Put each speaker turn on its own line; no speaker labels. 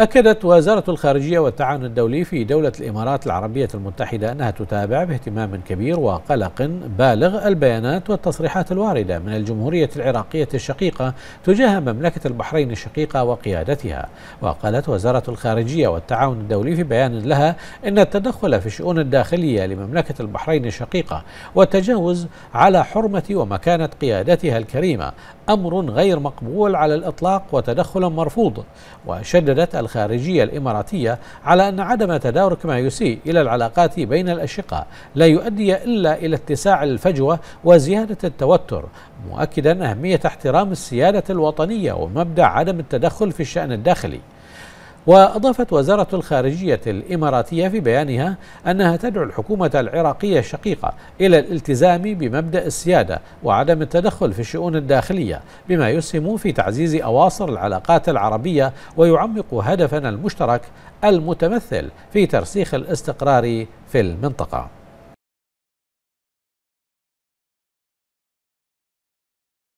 أكدت وزارة الخارجية والتعاون الدولي في دولة الإمارات العربية المتحدة أنها تتابع باهتمام كبير وقلق بالغ البيانات والتصريحات الواردة من الجمهورية العراقية الشقيقة تجاه مملكة البحرين الشقيقة وقيادتها وقالت وزارة الخارجية والتعاون الدولي في بيان لها أن التدخل في الشؤون الداخلية لمملكة البحرين الشقيقة والتجاوز على حرمة ومكانة قيادتها الكريمة أمر غير مقبول على الإطلاق وتدخل مرفوض وشددت الخارجية الإماراتية على أن عدم تدارك ما يسيء إلى العلاقات بين الأشقاء لا يؤدي إلا إلى اتساع الفجوة وزيادة التوتر مؤكدا أهمية احترام السيادة الوطنية ومبدأ عدم التدخل في الشأن الداخلي وأضافت وزارة الخارجية الإماراتية في بيانها أنها تدعو الحكومة العراقية الشقيقة إلى الالتزام بمبدأ السيادة وعدم التدخل في الشؤون الداخلية بما يسهم في تعزيز أواصر العلاقات العربية ويعمق هدفنا المشترك المتمثل في ترسيخ الاستقرار في
المنطقة